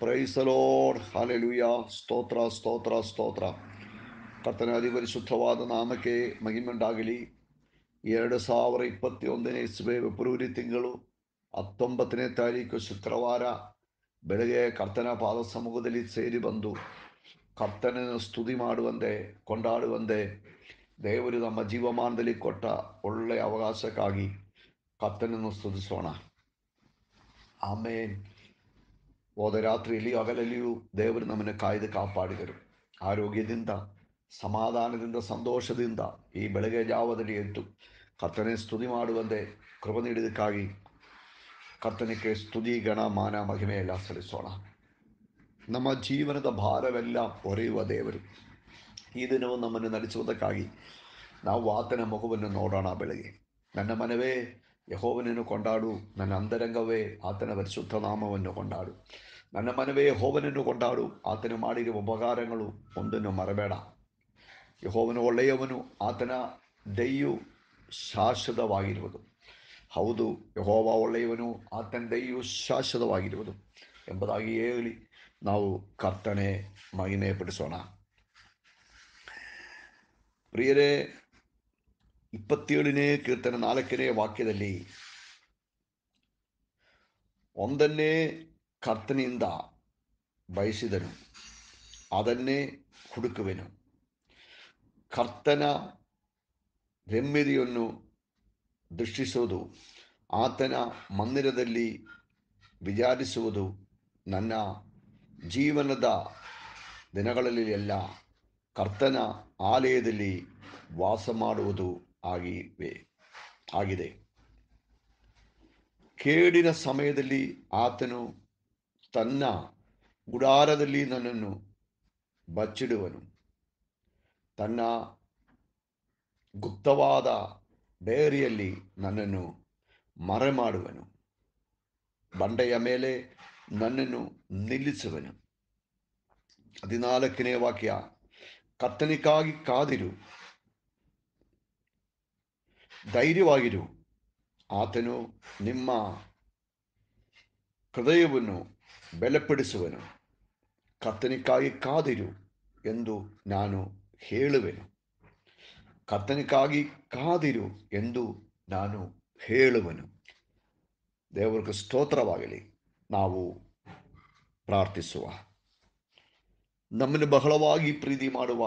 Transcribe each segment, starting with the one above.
ಪ್ರೈಸಲೋಡ್ hallelujah ಸ್ತೋತ್ರ ಸ್ತೋತ್ರ ಸ್ತೋತ್ರ ಕರ್ತನ ಅಧಿಪರಿಶುದ್ಧವಾದ ನಾಮಕ್ಕೆ ಮಹಿಮುಂಟಾಗಲಿ ಎರಡು ಸಾವಿರ ಇಪ್ಪತ್ತೊಂದನೇ ಇಸ್ವೆ ಫೆಬ್ರವರಿ ತಿಂಗಳು ಹತ್ತೊಂಬತ್ತನೇ ತಾರೀಕು ಶುಕ್ರವಾರ ಬೆಳಗ್ಗೆ ಕರ್ತನ ಪಾದ ಸಮೂಹದಲ್ಲಿ ಸೇರಿ ಬಂದು ಕರ್ತನನ್ನು ಸ್ತುತಿ ಮಾಡುವಂತೆ ಕೊಂಡಾಡುವಂತೆ ದೇವರು ನಮ್ಮ ಜೀವಮಾನದಲ್ಲಿ ಕೊಟ್ಟ ಒಳ್ಳೆಯ ಅವಕಾಶಕ್ಕಾಗಿ ಕರ್ತನನ್ನು ಸ್ತುತಿಸೋಣ ಆಮೇಲೆ ಹೋದ ರಾತ್ರಿಯಲ್ಲಿಯೂ ದೇವರು ನಮ್ಮನ್ನು ಕಾಯ್ದು ಕಾಪಾಡಿದರು ಆರೋಗ್ಯದಿಂದ ಸಮಾಧಾನದಿಂದ ಸಂತೋಷದಿಂದ ಈ ಬೆಳಗ್ಗೆ ಜಾವದಲ್ಲಿ ಎದ್ದು ಕರ್ತನೆ ಸ್ತುತಿ ಮಾಡುವಂತೆ ಕೃಪ ನೀಡಿದ್ದಕ್ಕಾಗಿ ಕರ್ತನಕ್ಕೆ ಸ್ತುತಿ ಗಣ ಮಾನ ಮಹಿಮೆಯೆಲ್ಲ ಸಲ್ಲಿಸೋಣ ನಮ್ಮ ಜೀವನದ ಭಾರವೆಲ್ಲ ಒರೆಯುವ ದೇವರು ಈ ದಿನವೂ ನಮ್ಮನ್ನು ನಡೆಸುವುದಕ್ಕಾಗಿ ನಾವು ಆತನ ಮಗುವನ್ನು ನೋಡೋಣ ಬೆಳಗ್ಗೆ ನನ್ನ ಮನವೇ ಯಹೋವನನ್ನು ಕೊಂಡಾಡು ನನ್ನ ಅಂತರಂಗವೇ ಆತನ ಪರಿಶುದ್ಧ ನಾಮವನ್ನು ಕೊಂಡಾಡು ನನ್ನ ಮನವೇ ಯಹೋವನನ್ನು ಕೊಂಡಾಡು ಆತನು ಮಾಡಿರುವ ಉಪಕಾರಗಳು ಒಂದನ್ನು ಮರಬೇಡ ಯಹೋವನು ಒಳ್ಳೆಯವನು ಆತನ ದೈಯು ಶಾಶ್ವತವಾಗಿರುವುದು ಹೌದು ಯಹೋವ ಒಳ್ಳೆಯವನು ಆತನ ದೈಯು ಶಾಶ್ವತವಾಗಿರುವುದು ಎಂಬುದಾಗಿ ಹೇಳಿ ನಾವು ಕರ್ತನೆ ಪಡಿಸೋಣ ಪ್ರಿಯರೇ ಇಪ್ಪತ್ತೇಳನೇ ಕೀರ್ತನ ನಾಲ್ಕನೇ ವಾಕ್ಯದಲ್ಲಿ ಒಂದನ್ನೇ ಕರ್ತನಿಂದ ಬಯಸಿದನು ಅದನ್ನೇ ಹುಡುಕುವೆನು ಕರ್ತನ ನೆಮ್ಮದಿಯನ್ನು ದೃಷ್ಟಿಸುವುದು ಆತನ ಮಂದಿರದಲ್ಲಿ ವಿಚಾರಿಸುವುದು ನನ್ನ ಜೀವನದ ದಿನಗಳಲ್ಲಿ ಎಲ್ಲ ಕರ್ತನ ಆಲಯದಲ್ಲಿ ವಾಸ ಮಾಡುವುದು ಆಗಿವೆ ಆಗಿದೆ ಕೇಡಿನ ಸಮಯದಲ್ಲಿ ಆತನು ತನ್ನ ಗುಡಾರದಲ್ಲಿ ನನ್ನನ್ನು ಬಚ್ಚಿಡುವನು ತನ್ನ ಗುಪ್ತವಾದ ಬೇರಿಯಲ್ಲಿ ನನ್ನನ್ನು ಮರೆಮಾಡುವನು ಬಂಡೆಯ ಮೇಲೆ ನನ್ನನ್ನು ನಿಲ್ಲಿಸುವನು ಹದಿನಾಲ್ಕನೇ ವಾಕ್ಯ ಕತ್ತನಿಕಾಗಿ ಕಾದಿರು ಧೈರ್ಯವಾಗಿರು ಆತನು ನಿಮ್ಮ ಹೃದಯವನ್ನು ಬೆಲೆಪಡಿಸುವನು ಕತ್ತನಿಕಾಗಿ ಕಾದಿರು ಎಂದು ನಾನು ಹೇಳುವೆನು ಕತ್ತನಿಕಾಗಿ ಕಾದಿರು ಎಂದು ನಾನು ಹೇಳುವನು ದೇವರಿಗೆ ಸ್ತೋತ್ರವಾಗಲಿ ನಾವು ಪ್ರಾರ್ಥಿಸುವ ನಮ್ಮನ್ನು ಬಹಳವಾಗಿ ಪ್ರೀತಿ ಮಾಡುವ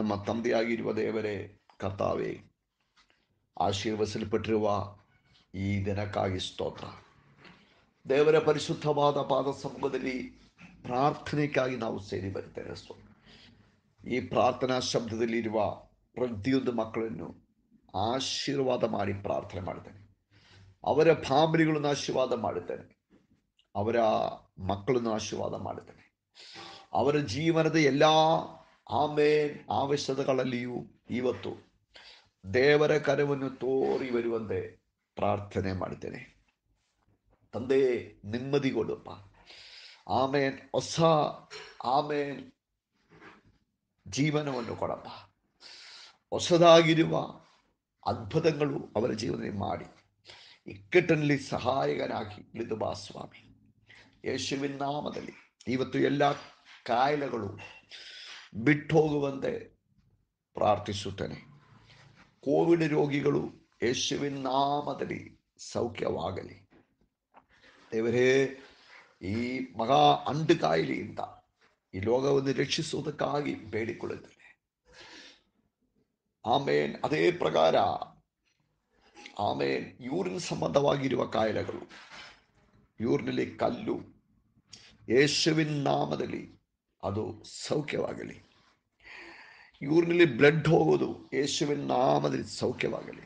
ನಮ್ಮ ತಂದೆಯಾಗಿರುವ ದೇವರೇ ಕರ್ತಾವೇ ಆಶೀರ್ವಸಲ್ಪಟ್ಟಿರುವ ಈ ದಿನಕ್ಕಾಗಿ ಸ್ತೋತ್ರ ದೇವರ ಪರಿಶುದ್ಧವಾದ ಪಾದ ಸಮೂಹದಲ್ಲಿ ಪ್ರಾರ್ಥನೆಗಾಗಿ ನಾವು ಸೇರಿ ಬರ್ತೇವೆ ಈ ಪ್ರಾರ್ಥನಾ ಶಬ್ದದಲ್ಲಿರುವ ಪ್ರತಿಯೊಂದು ಮಕ್ಕಳನ್ನು ಆಶೀರ್ವಾದ ಮಾಡಿ ಪ್ರಾರ್ಥನೆ ಮಾಡುತ್ತೇನೆ ಅವರ ಫ್ಯಾಮಿಲಿಗಳನ್ನು ಆಶೀರ್ವಾದ ಮಾಡುತ್ತೇನೆ ಅವರ ಮಕ್ಕಳನ್ನು ಆಶೀರ್ವಾದ ಮಾಡುತ್ತೇನೆ ಅವರ ಜೀವನದ ಎಲ್ಲ ಆಮೇನ್ ಆವಶ್ಯಕತೆಗಳಲ್ಲಿಯೂ ಇವತ್ತು ದೇವರ ಕರವನ್ನು ತೋರಿ ಬರುವಂತೆ ಪ್ರಾರ್ಥನೆ ಮಾಡಿದ್ದೇನೆ ತಂದೆ ನೆಮ್ಮದಿಗೊಡಪ್ಪ ಆಮೇನ್ ಹೊಸ ಆಮೇನ್ ಜೀವನವನ್ನು ಕೊಡಪ್ಪ ಹೊಸದಾಗಿರುವ ಅದ್ಭುತಗಳು ಅವರ ಜೀವನದಲ್ಲಿ ಮಾಡಿ ಇಕ್ಕಟ್ಟಿನಲ್ಲಿ ಸಹಾಯಕನಾಗಿ ಇಳಿದು ಬಾ ಸ್ವಾಮಿ ಯೇಸುವಿನ ನಾಮದಲ್ಲಿ ಇವತ್ತು ಎಲ್ಲ ಕಾಯಿಲೆಗಳು ಬಿಟ್ಟು ಹೋಗುವಂತೆ ಪ್ರಾರ್ಥಿಸುತ್ತೇನೆ ಕೋವಿಡ್ ರೋಗಿಗಳು ಯೇಸುವಿನ ನಾಮದಲ್ಲಿ ಸೌಖ್ಯವಾಗಲಿ ದೇವರೇ ಈ ಮಹಾ ಅಂಡು ಕಾಯಿಲೆಯಿಂದ ಈ ಲೋಕವನ್ನು ರಕ್ಷಿಸುವುದಕ್ಕಾಗಿ ಬೇಡಿಕೊಳ್ಳುತ್ತೇನೆ ಆಮೇನ್ ಅದೇ ಪ್ರಕಾರ ಆಮೇನ್ ಯೂರಿನ್ ಸಂಬಂಧವಾಗಿರುವ ಕಾಯಿಲೆಗಳು ಯೂರಿನಲ್ಲಿ ಕಲ್ಲು ಯೇಸುವಿನ ನಾಮದಲ್ಲಿ ಅದು ಸೌಖ್ಯವಾಗಲಿ ಇವ್ರನಲ್ಲಿ ಬ್ಲಡ್ ಹೋಗೋದು ಯೇಸುವಿನ ನಾಮದಲ್ಲಿ ಸೌಖ್ಯವಾಗಲಿ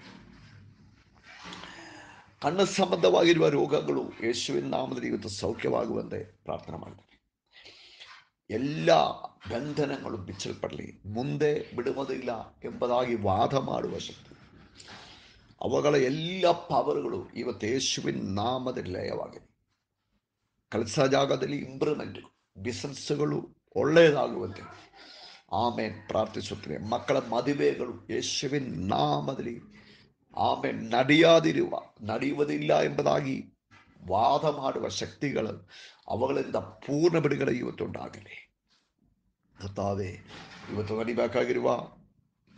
ಕಣ್ಣ ಸಂಬಂಧವಾಗಿರುವ ರೋಗಗಳು ಯೇಸುವಿನ ನಾಮದಲ್ಲಿ ಇವತ್ತು ಸೌಖ್ಯವಾಗುವಂತೆ ಪ್ರಾರ್ಥನೆ ಮಾಡ್ತಾರೆ ಎಲ್ಲ ಬಂಧನಗಳು ಬಿಚ್ಚಲ್ಪಡಲಿ ಮುಂದೆ ಬಿಡುವುದಿಲ್ಲ ಎಂಬುದಾಗಿ ವಾದ ಮಾಡುವ ಶಕ್ತಿ ಅವುಗಳ ಎಲ್ಲ ಪವರ್ಗಳು ಇವತ್ತು ಯೇಸುವಿನ ನಾಮದಲ್ಲಿ ಲಯವಾಗಲಿ ಕೆಲಸ ಜಾಗದಲ್ಲಿ ಇಂಪ್ರೂವ್ಮೆಂಟ್ ಬಿಸ್ನೆಸ್ಗಳು ಒಳ್ಳೆಯದಾಗುವಂತೆ ಆಮೇಲೆ ಪ್ರಾರ್ಥಿಸುತ್ತೇನೆ ಮಕ್ಕಳ ಮದುವೆಗಳು ಯೇಸುವಿನ ನಾಮದಲ್ಲಿ ಆಮೇಲೆ ನಡೆಯದಿರುವ ನಡೆಯುವುದಿಲ್ಲ ಎಂಬುದಾಗಿ ವಾದ ಮಾಡುವ ಶಕ್ತಿಗಳು ಅವುಗಳಿಂದ ಪೂರ್ಣ ಬಿಡುಗಡೆ ಉಂಟಾಗಲಿ ಗೊತ್ತಾದೆ ಇವತ್ತು ನಡಿಬೇಕಾಗಿರುವ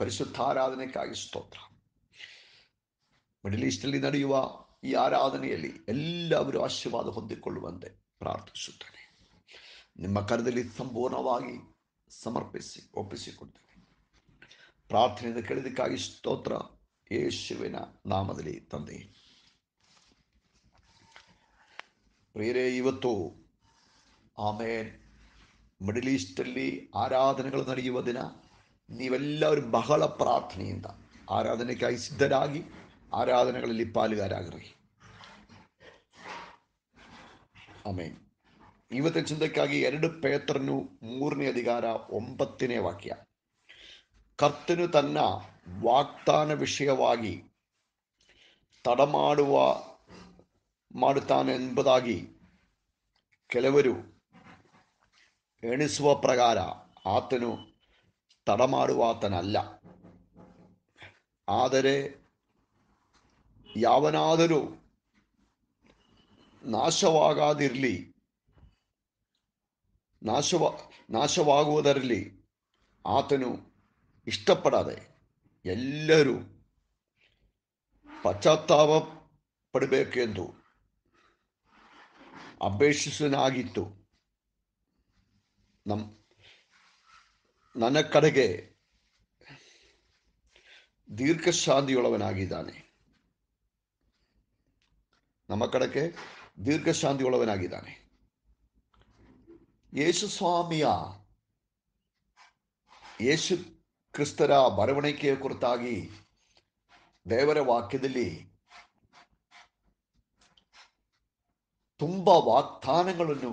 ಪರಿಶುದ್ಧಾರಾಧನೆಗಾಗಿ ಸ್ತೋತ್ರ ಮಿಡಲ್ ಈಸ್ಟ್ನಲ್ಲಿ ನಡೆಯುವ ಈ ಆರಾಧನೆಯಲ್ಲಿ ಎಲ್ಲರೂ ಆಶೀರ್ವಾದ ಹೊಂದಿಕೊಳ್ಳುವಂತೆ ಪ್ರಾರ್ಥಿಸುತ್ತೇನೆ ನಿಮ್ಮ ಕರದಲ್ಲಿ ಸಂಪೂರ್ಣವಾಗಿ ಸಮರ್ಪಿಸಿ ಒಪ್ಪಿಸಿಕೊಡ್ತೀವಿ ಪ್ರಾರ್ಥನೆಯಿಂದ ಕೇಳಿದಕ್ಕಾಗಿ ಸ್ತೋತ್ರ ಯೇಸುವಿನ ನಾಮದಲ್ಲಿ ತಂದೆ ಪ್ರೇರೇ ಇವತ್ತು ಆಮೇನ್ ಮಿಡಲ್ ಈಸ್ಟಲ್ಲಿ ಆರಾಧನೆಗಳು ನಡೆಯುವ ದಿನ ನೀವೆಲ್ಲರೂ ಬಹಳ ಪ್ರಾರ್ಥನೆಯಿಂದ ಆರಾಧನೆಗಾಗಿ ಸಿದ್ಧರಾಗಿ ಆರಾಧನೆಗಳಲ್ಲಿ ಪಾಲುಗಾರಾಗಿರಿ ಆಮೇನ್ ಇವತ್ತಿನ ಚಿಂತಕ್ಕಾಗಿ ಎರಡು ಪೇತ್ರನು ಮೂರನೇ ಅಧಿಕಾರ ಒಂಬತ್ತನೇ ವಾಕ್ಯ ಕರ್ತನು ತನ್ನ ವಾಗ್ದಾನ ವಿಷಯವಾಗಿ ತಡಮಾಡುವ ಮಾಡುತ್ತಾನೆ ಎಂಬುದಾಗಿ ಕೆಲವರು ಎಣಿಸುವ ಪ್ರಕಾರ ಆತನು ತಡಮಾಡುವಾತನಲ್ಲ ಆದರೆ ಯಾವನಾದರೂ ನಾಶವಾಗಾದಿರಲಿ ನಾಶವ ನಾಶವಾಗುವುದರಲ್ಲಿ ಆತನು ಇಷ್ಟಪಡದೆ ಎಲ್ಲರೂ ಪಶ್ಚಾತ್ತಾಪ ಪಡಬೇಕೆಂದು ಅಪೇಕ್ಷಿಸನಾಗಿತ್ತು ನಮ್ಮ ನನ್ನ ಕಡೆಗೆ ದೀರ್ಘಶಾಂತಿಯೊಳವನಾಗಿದ್ದಾನೆ ನಮ್ಮ ಕಡೆಗೆ ದೀರ್ಘಶಾಂತಿಯೊಳವನಾಗಿದ್ದಾನೆ ಯೇಸು ಸ್ವಾಮಿಯ ಯೇಸು ಕ್ರಿಸ್ತರ ಬರವಣಿಗೆಯ ಕುರಿತಾಗಿ ದೇವರ ವಾಕ್ಯದಲ್ಲಿ ತುಂಬ ವಾಗ್ದಾನಗಳನ್ನು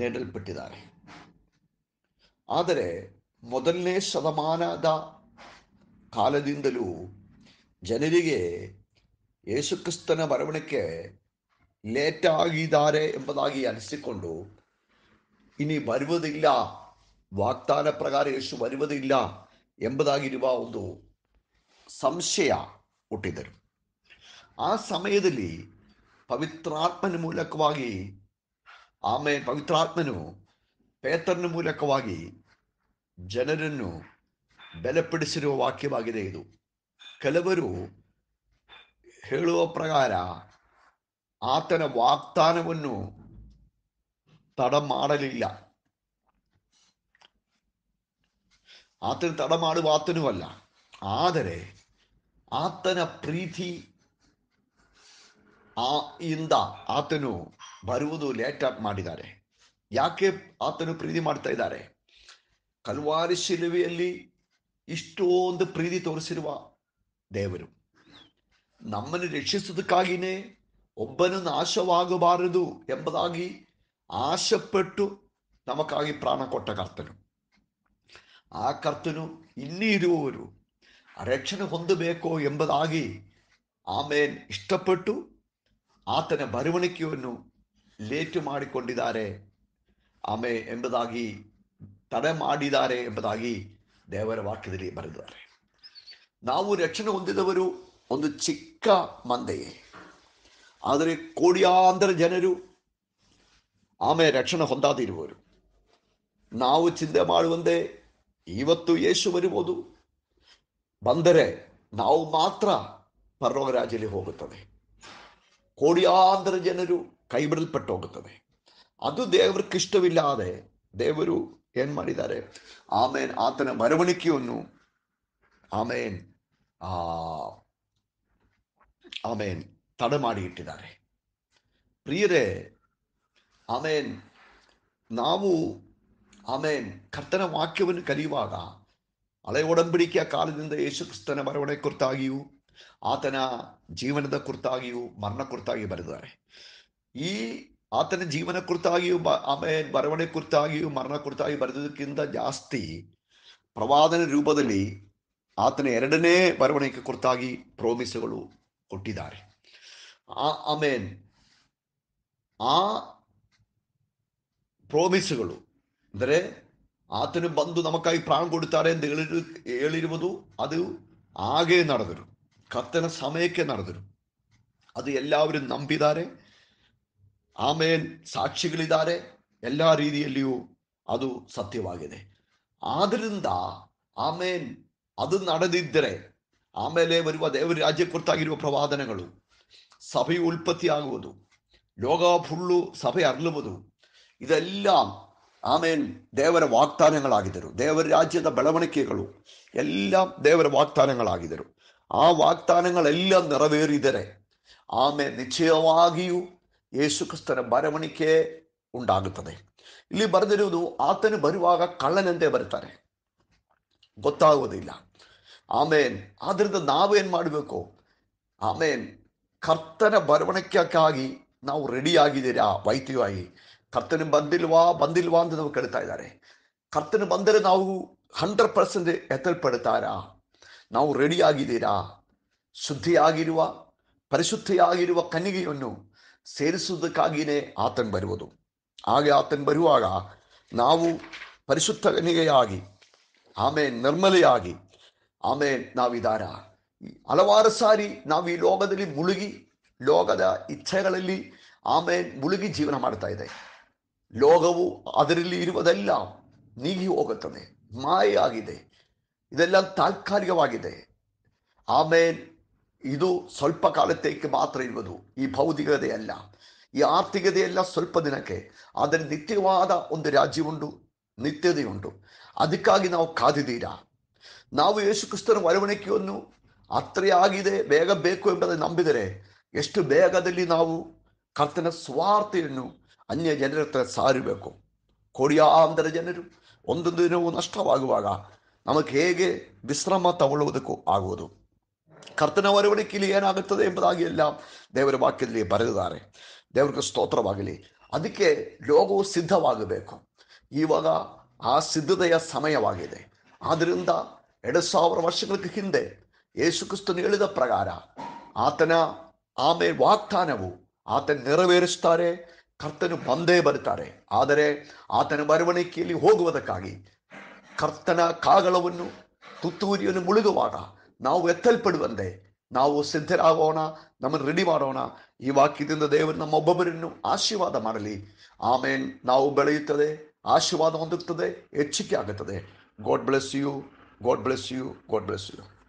ನೀಡಲ್ಪಟ್ಟಿದ್ದಾರೆ ಆದರೆ ಮೊದಲನೇ ಶತಮಾನದ ಕಾಲದಿಂದಲೂ ಜನರಿಗೆ ಯೇಸುಕ್ರಿಸ್ತನ ಬರವಣಿಗೆ ಲೇಟ್ ಆಗಿದ್ದಾರೆ ಎಂಬುದಾಗಿ ಅನಿಸಿಕೊಂಡು ഇനി വരുവതില്ല വാഗ്ദാന പ്രകാരം യേശു വരുവതില്ല എൺപതായി രൂപ ഒന്നു സംശയ ഒട്ടിതരും ആ സമയത്തിൽ പവിത്രാത്മനു മൂലക്കുവാകി ആമേ പവിത്രാത്മനു പേത്രനു മൂലക്കുവാകി ജനരനു ബലപ്പെടിച്ചിരുവ വാക്യമാകി ചെയ്തു കലവരു ഹേളുവ പ്രകാര ആത്തന വാഗ്ദാനമെന്നു തടമാടലില്ല ಆತನ ತಡಮಾಡುವ ಆತನೂ ಅಲ್ಲ ಆದರೆ ಆತನ ಪ್ರೀತಿ ಆ ಇಂದ ಆತನು ಬರುವುದು ಲೇಟ್ ಅಪ್ ಮಾಡಿದ್ದಾರೆ ಯಾಕೆ ಆತನು ಪ್ರೀತಿ ಮಾಡ್ತಾ ಇದ್ದಾರೆ ಕಲ್ವಾರಿ ಶಿಲುವೆಯಲ್ಲಿ ಇಷ್ಟೊಂದು ಪ್ರೀತಿ ತೋರಿಸಿರುವ ದೇವರು ನಮ್ಮನ್ನು ರಕ್ಷಿಸುವುದಕ್ಕಾಗಿಯೇ ಒಬ್ಬನು ನಾಶವಾಗಬಾರದು ಎಂಬುದಾಗಿ ആശപ്പെട്ടു നമുക്കായി പ്രാണ കൊട്ട കർത്തനു ആ കർത്തനു ഇന്നിരുവരു അരക്ഷന് കൊന്തുബേക്കോ എമ്പതാകി ആമേൻ ഇഷ്ടപ്പെട്ടു ആത്തനെ ബരുവണിക്കുവെന്നു ലേറ്റുമാടിക്കൊണ്ടിതാരെ ആമെ എമ്പതാകി തടമാടിതാരെ എമ്പതാകി ദേവര വാക്കിതിരി ബരുതാരെ ನಾವು ರಕ್ಷಣೆ ಹೊಂದಿದವರು ಒಂದು ചിക്ക ಮಂದೆಯೇ ಆದರೆ ಕೋಡಿಯಾಂತರ ಜನರು ಆಮೆ ರಕ್ಷಣೆ ಹೊಂದಾದಿರುವರು ನಾವು ಚಿಂತೆ ಮಾಡುವಂತೆ ಇವತ್ತು ಯೇಸು ಬರಬಹುದು ಬಂದರೆ ನಾವು ಮಾತ್ರ ಪರಲೋಕ ಹೋಗುತ್ತದೆ ಕೋಡಿಯಾಂತರ ಜನರು ಕೈಬಿಡಲ್ಪಟ್ಟು ಹೋಗುತ್ತದೆ ಅದು ದೇವರ ಇಷ್ಟವಿಲ್ಲದೆ ದೇವರು ಏನು ಮಾಡಿದ್ದಾರೆ ಆಮೇನ್ ಆತನ ಮರವಣಿಕೆಯನ್ನು ಆಮೇನ್ ಆಮೇನ್ ತಡ ಮಾಡಿ ಇಟ್ಟಿದ್ದಾರೆ ಪ್ರಿಯರೇ ಆಮೇನ್ ನಾವು ಆಮೇನ್ ಕರ್ತನ ವಾಕ್ಯವನ್ನು ಕಲಿಯುವಾಗ ಹಳೆ ಒಡಂಬಡಿಕೆಯ ಕಾಲದಿಂದ ಯೇಸುಕ್ರಿಸ್ತನ ಬರವಣೆ ಕುರಿತಾಗಿಯೂ ಆತನ ಜೀವನದ ಕುರಿತಾಗಿಯೂ ಮರಣ ಕುರಿತಾಗಿ ಬರೆದಿದ್ದಾರೆ ಈ ಆತನ ಜೀವನ ಕುರಿತಾಗಿಯೂ ಬ ಆಮೇನ್ ಬರವಣೆ ಕುರಿತಾಗಿಯೂ ಮರಣ ಕುರಿತಾಗಿ ಬರೆದಕ್ಕಿಂತ ಜಾಸ್ತಿ ಪ್ರವಾದನ ರೂಪದಲ್ಲಿ ಆತನ ಎರಡನೇ ಬರವಣಿಗೆ ಕುರಿತಾಗಿ ಪ್ರೋಮಿಸುಗಳು ಕೊಟ್ಟಿದ್ದಾರೆ ಆ ಆಮೇನ್ ಆ പ്രോമിസുകളു അന്നേരം ആത്തിന് ബന്ധു നമുക്കായി പ്രാണം കൊടുത്താലേ എന്ത് ഏളിരുവതു അത് ആകെ നടന്നിരും കത്തന സമയക്കെ നടന്നിരും അത് എല്ലാവരും നമ്പിതാരെ ആമേൽ സാക്ഷികളിതാരെ എല്ലാ രീതിയല്ലയോ അത് സത്യവാകിയത് ആദരിന്ത ആമേൻ അത് നടന്നിരെ ആമേലെ വരുവ ദേവരാജ്യക്കുറത്തായിരുവ പ്രവാദനങ്ങളും സഭയുൽപ്പത്തിയാകുവതും ലോക ഫുള്ളു സഭ അറിലുവതും ಇದೆಲ್ಲ ಆಮೇನ್ ದೇವರ ವಾಗ್ದಾನಗಳಾಗಿದ್ದರು ದೇವರ ರಾಜ್ಯದ ಬೆಳವಣಿಗೆಗಳು ಎಲ್ಲ ದೇವರ ವಾಗ್ದಾನಗಳಾಗಿದ್ದರು ಆ ವಾಗ್ದಾನಗಳೆಲ್ಲ ನೆರವೇರಿದರೆ ಆಮೇಲೆ ನಿಶ್ಚಯವಾಗಿಯೂ ಯೇಸುಕ್ರಿಸ್ತನ ಬರವಣಿಕೆ ಉಂಟಾಗುತ್ತದೆ ಇಲ್ಲಿ ಬರೆದಿರುವುದು ಆತನು ಬರುವಾಗ ಕಳ್ಳನಂತೆ ಬರ್ತಾರೆ ಗೊತ್ತಾಗುವುದಿಲ್ಲ ಆಮೇನ್ ಆದ್ರಿಂದ ನಾವೇನು ಮಾಡಬೇಕು ಆಮೇನ್ ಕರ್ತನ ಬರವಣಿಗೆಕ್ಕಾಗಿ ನಾವು ರೆಡಿಯಾಗಿದ್ದೀರಾ ವೈದ್ಯವಾಗಿ ಕರ್ತನು ಬಂದಿಲ್ವಾ ಬಂದಿಲ್ವಾ ಅಂತ ನಾವು ಕೇಳ್ತಾ ಇದ್ದಾರೆ ಕರ್ತನು ಬಂದರೆ ನಾವು ಹಂಡ್ರೆಡ್ ಪರ್ಸೆಂಟ್ ಎತ್ತಲ್ಪಡ್ತಾರಾ ನಾವು ರೆಡಿಯಾಗಿದ್ದೀರಾ ಶುದ್ಧಿಯಾಗಿರುವ ಪರಿಶುದ್ಧಿಯಾಗಿರುವ ಕನ್ನಿಗೆಯನ್ನು ಸೇರಿಸುವುದಕ್ಕಾಗಿಯೇ ಆತನ್ ಬರುವುದು ಹಾಗೆ ಆತನ್ ಬರುವಾಗ ನಾವು ಪರಿಶುದ್ಧ ಕನ್ನಿಗೆಯಾಗಿ ಆಮೇಲೆ ನಿರ್ಮಲೆಯಾಗಿ ಆಮೇಲೆ ನಾವಿದಾರ ಹಲವಾರು ಸಾರಿ ನಾವು ಈ ಲೋಕದಲ್ಲಿ ಮುಳುಗಿ ಲೋಕದ ಇಚ್ಛೆಗಳಲ್ಲಿ ಆಮೇಲೆ ಮುಳುಗಿ ಜೀವನ ಮಾಡ್ತಾ ಇದೆ ಲೋಕವು ಅದರಲ್ಲಿ ಇರುವುದೆಲ್ಲ ನೀಗಿ ಹೋಗುತ್ತದೆ ಮಾಯಾಗಿದೆ ಇದೆಲ್ಲ ತಾತ್ಕಾಲಿಕವಾಗಿದೆ ಆಮೇಲೆ ಇದು ಸ್ವಲ್ಪ ಕಾಲത്തേക്ക് ಮಾತ್ರ ಇರುವುದು ಈ ಭೌತಿಕತೆಯಲ್ಲ ಈ ಆರ್ಥಿಕತೆಯೆಲ್ಲ ಸ್ವಲ್ಪ ದಿನಕ್ಕೆ ಆದರೆ ನಿತ್ಯವಾದ ಒಂದು ರಾಜ್ಯವುಂಟು ನಿತ್ಯತೆಯುಂಟು ಅದಕ್ಕಾಗಿ ನಾವು ಕಾದಿದ್ದೀರಾ ನಾವು ಯೇಸು ಕ್ರಿಸ್ತನ ಬರವಣಿಗೆಯನ್ನು ಆಗಿದೆ ಬೇಗ ಬೇಕು ಎಂಬುದನ್ನು ನಂಬಿದರೆ ಎಷ್ಟು ಬೇಗದಲ್ಲಿ ನಾವು ಕರ್ತನ ಸ್ವಾರ್ಥೆಯನ್ನು ಅನ್ಯ ಜನರ ಹತ್ರ ಸಾರಬೇಕು ಕೋಡ್ಯಾಂತರ ಜನರು ಒಂದೊಂದು ದಿನವೂ ನಷ್ಟವಾಗುವಾಗ ನಮಗೆ ಹೇಗೆ ವಿಶ್ರಮ ತಗೊಳ್ಳುವುದಕ್ಕೂ ಆಗುವುದು ಕರ್ತನ ಬರವಣಿಕೆಯಲ್ಲಿ ಏನಾಗುತ್ತದೆ ಎಂಬುದಾಗಿ ಎಲ್ಲ ದೇವರ ವಾಕ್ಯದಲ್ಲಿ ಬರೆದಿದ್ದಾರೆ ದೇವರಿಗೆ ಸ್ತೋತ್ರವಾಗಲಿ ಅದಕ್ಕೆ ಲೋಗವು ಸಿದ್ಧವಾಗಬೇಕು ಇವಾಗ ಆ ಸಿದ್ಧತೆಯ ಸಮಯವಾಗಿದೆ ಆದ್ದರಿಂದ ಎರಡು ಸಾವಿರ ವರ್ಷಗಳಿಗೆ ಹಿಂದೆ ಯೇಸುಕ್ರಿಸ್ತನು ಹೇಳಿದ ಪ್ರಕಾರ ಆತನ ಆಮೇಲೆ ವಾಗ್ದಾನವು ಆತನ ನೆರವೇರಿಸ್ತಾರೆ ಕರ್ತನು ಬಂದೇ ಬರುತ್ತಾರೆ ಆದರೆ ಆತನ ಬರವಣಿಗೆಯಲ್ಲಿ ಹೋಗುವುದಕ್ಕಾಗಿ ಕರ್ತನ ಕಾಗಳವನ್ನು ತುತ್ತೂರಿಯನ್ನು ಮುಳುಗುವಾಗ ನಾವು ಎತ್ತಲ್ಪಡುವಂತೆ ನಾವು ಸಿದ್ಧರಾಗೋಣ ನಮ್ಮನ್ನು ರೆಡಿ ಮಾಡೋಣ ಈ ವಾಕ್ಯದಿಂದ ದೇವರು ನಮ್ಮ ಒಬ್ಬೊಬ್ಬರನ್ನು ಆಶೀರ್ವಾದ ಮಾಡಲಿ ಆಮೇಲೆ ನಾವು ಬೆಳೆಯುತ್ತದೆ ಆಶೀರ್ವಾದ ಹೊಂದುತ್ತದೆ ಹೆಚ್ಚಿಕೆ ಆಗುತ್ತದೆ God bless you God bless you God bless you